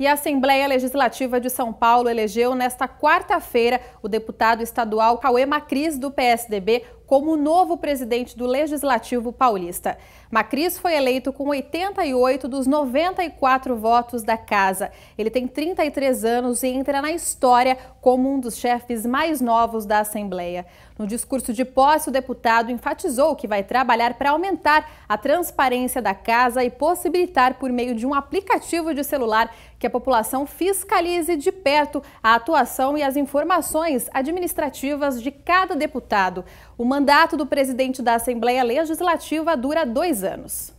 E a Assembleia Legislativa de São Paulo elegeu nesta quarta-feira o deputado estadual Cauê Macris, do PSDB, como novo presidente do Legislativo Paulista. Macris foi eleito com 88 dos 94 votos da casa. Ele tem 33 anos e entra na história como um dos chefes mais novos da Assembleia. No discurso de posse, o deputado enfatizou que vai trabalhar para aumentar a transparência da casa e possibilitar, por meio de um aplicativo de celular, que a população fiscalize de perto a atuação e as informações administrativas de cada deputado. O mandato do presidente da Assembleia Legislativa dura dois anos.